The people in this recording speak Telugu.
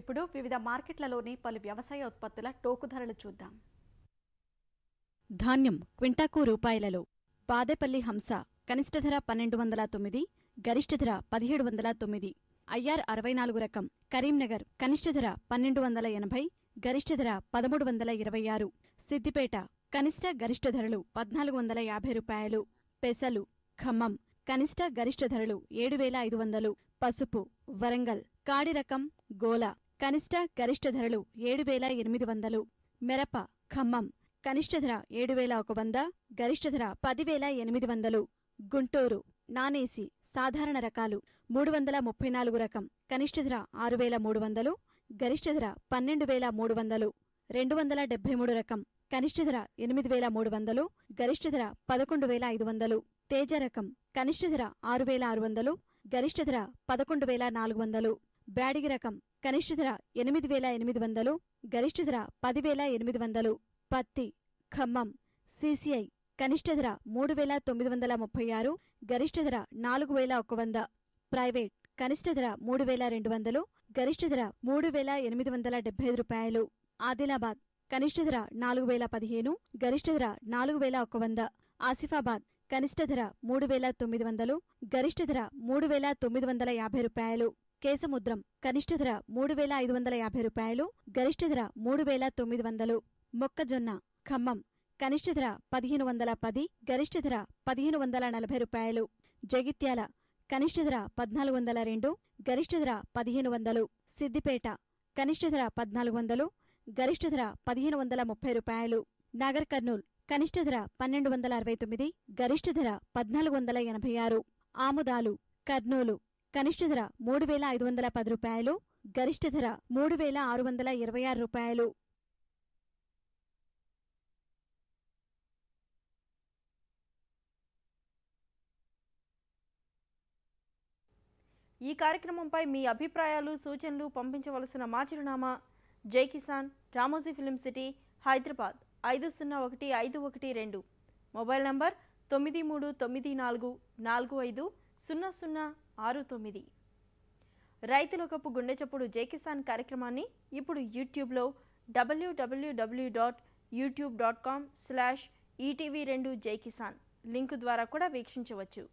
ఇప్పుడు వివిధ మార్కెట్లలోని పలు వ్యవసాయ ఉత్పత్తుల టోకు ధరలు చూద్దాం ధాన్యం క్వింటాకు రూపాయలలో బాదేపల్లి హంస కనిష్ట ధర పన్నెండు వందల తొమ్మిది గరిష్ట ధర పదిహేడు వందల తొమ్మిది ఐఆర్ అరవై నాలుగు రకం కరీంనగర్ కనిష్ట ధర పన్నెండు వందల ఎనభై గరిష్ట ధర పదమూడు వందల ఇరవై ఆరు సిద్దిపేట కనిష్ట గరిష్ట ధరలు పద్నాలుగు వందల యాభై రూపాయలు పెసలు ఖమ్మం కనిష్ట గరిష్ట ధరలు ఏడు వేల ఐదు వందలు పసుపు వరంగల్ కాడి రకం గోల కనిష్ట గరిష్ట ధరలు ఏడు వేల ఎనిమిది వందలు మెరప ఖమ్మం కనిష్ట ధర ఏడు వేల ఒక వంద గరిష్ట ధర పదివేల ఎనిమిది వందలు గుంటూరు నానేసి సాధారణ రకాలు మూడు వందల ముప్పై నాలుగు రకం కనిష్ట ధర ఆరు వేల మూడు వందలు గరిష్ట ధర పన్నెండు వేల మూడు వందలు రెండు వందల డెబ్బై మూడు రకం కనిష్ట ధర ఎనిమిది వేల మూడు వందలు గరిష్ట ధర పదకొండు వేల ఐదు వందలు తేజ రకం కనిష్ట ధర ఆరు వేల ఆరు వందలు గరిష్ట ధర పదకొండు వేల నాలుగు వందలు బ్యాడిగి రకం కనిష్ట ధర ఎనిమిది వేల ఎనిమిది వందలు గరిష్ట ధర పదివేల ఎనిమిది వందలు పత్తి ఖమ్మం సిసిఐ కనిష్ట ధర మూడు వేల తొమ్మిది వందల ముప్పై ఆరు గరిష్ట ధర నాలుగు వేల ఒక వంద ప్రైవేట్ కనిష్ట ధర మూడు వేల రెండు వందలు గరిష్ట ధర మూడు వేల ఎనిమిది వందల డెబ్బై ఐదు రూపాయలు ఆదిలాబాద్ కనిష్ట ధర నాలుగు వేల పదిహేను గరిష్ట ధర నాలుగు వేల ఒక వంద ఆసిఫాబాద్ కనిష్ట ధర మూడు వేల తొమ్మిది వందలు గరిష్ట ధర మూడు వేల తొమ్మిది వందల యాభై రూపాయలు కేశముద్రం కనిష్ట ధర మూడు వేల ఐదు వందల యాభై రూపాయలు గరిష్ట ధర మూడు వేల తొమ్మిది వందలు మొక్కజొన్న ఖమ్మం కనిష్ట ధర పదిహేను వందల పది గరిష్ట ధర పదిహేను వందల నలభై రూపాయలు జగిత్యాల కనిష్ట ధర పద్నాలుగు వందల రెండు గరిష్ట ధర పదిహేను వందలు సిద్దిపేట కనిష్ట ధర పద్నాలుగు వందలు గరిష్ట ధర పదిహేను వందల ముప్పై రూపాయలు నాగర్ కర్నూల్ కనిష్ట ధర పన్నెండు వందల అరవై తొమ్మిది గరిష్ట ధర పద్నాలుగు వందల ఎనభై ఆరు ఆముదాలు కర్నూలు కనిష్ట ధర మూడు వేల ఐదు వందల పది రూపాయలు గరిష్ట ధర మూడు వేల ఆరు వందల ఇరవై ఆరు రూపాయలు ఈ కార్యక్రమంపై మీ అభిప్రాయాలు సూచనలు పంపించవలసిన మా చిరునామా జై కిసాన్ రామోజీ ఫిలిం సిటీ హైదరాబాద్ ఐదు సున్నా ఒకటి ఐదు ఒకటి రెండు మొబైల్ నంబర్ తొమ్మిది మూడు తొమ్మిది నాలుగు నాలుగు ఐదు సున్నా సున్నా ఆరు తొమ్మిది రైతులకప్పు గుండె చప్పుడు జేకిస్తాన్ కార్యక్రమాన్ని ఇప్పుడు యూట్యూబ్లో W W W dot YouTube dot com slash ETV రెండు జై కిసాన్ లింకు ద్వారా కూడా వీక్షించవచ్చు